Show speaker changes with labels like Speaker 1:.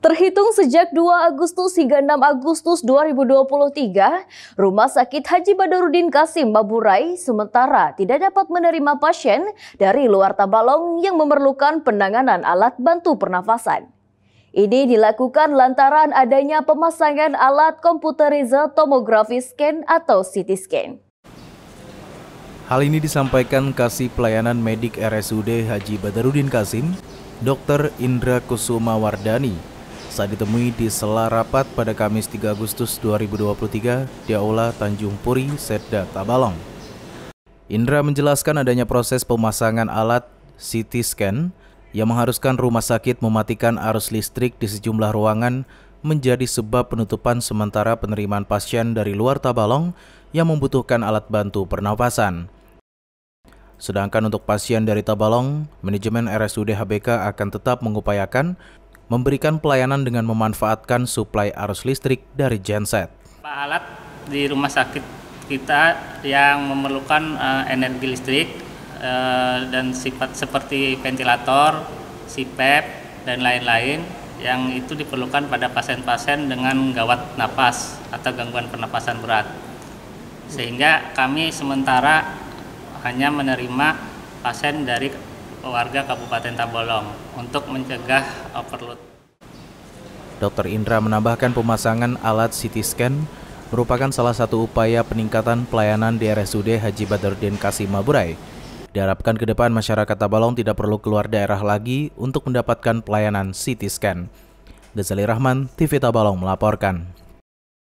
Speaker 1: Terhitung sejak 2 Agustus hingga 6 Agustus 2023, Rumah Sakit Haji Badarudin Kasim Baburai sementara tidak dapat menerima pasien dari luar Tabalong yang memerlukan penanganan alat bantu pernafasan. Ini dilakukan lantaran adanya pemasangan alat komputerizer tomografi scan atau CT scan.
Speaker 2: Hal ini disampaikan Kasih Pelayanan Medik RSUD Haji Badarudin Kasim, Dr. Indra Kusuma Wardani saat ditemui di sela rapat pada Kamis 3 Agustus 2023 di Aula Tanjung Puri, Setda, Tabalong. Indra menjelaskan adanya proses pemasangan alat CT scan yang mengharuskan rumah sakit mematikan arus listrik di sejumlah ruangan menjadi sebab penutupan sementara penerimaan pasien dari luar Tabalong yang membutuhkan alat bantu pernafasan. Sedangkan untuk pasien dari Tabalong, manajemen RSUD HBK akan tetap mengupayakan memberikan pelayanan dengan memanfaatkan suplai arus listrik dari genset.
Speaker 3: Alat di rumah sakit kita yang memerlukan uh, energi listrik uh, dan sifat seperti ventilator, CPAP, dan lain-lain yang itu diperlukan pada pasien-pasien dengan gawat napas atau gangguan pernapasan berat. Sehingga kami sementara hanya menerima pasien dari warga Kabupaten Tabalong untuk mencegah overload.
Speaker 2: Dr. Indra menambahkan pemasangan alat CT scan merupakan salah satu upaya peningkatan pelayanan di RSUD Haji Badarudin Kasim Maburai. Diharapkan ke depan masyarakat Tabalong tidak perlu keluar daerah lagi untuk mendapatkan pelayanan CT scan. Gazali Rahman, TV Tabalong melaporkan.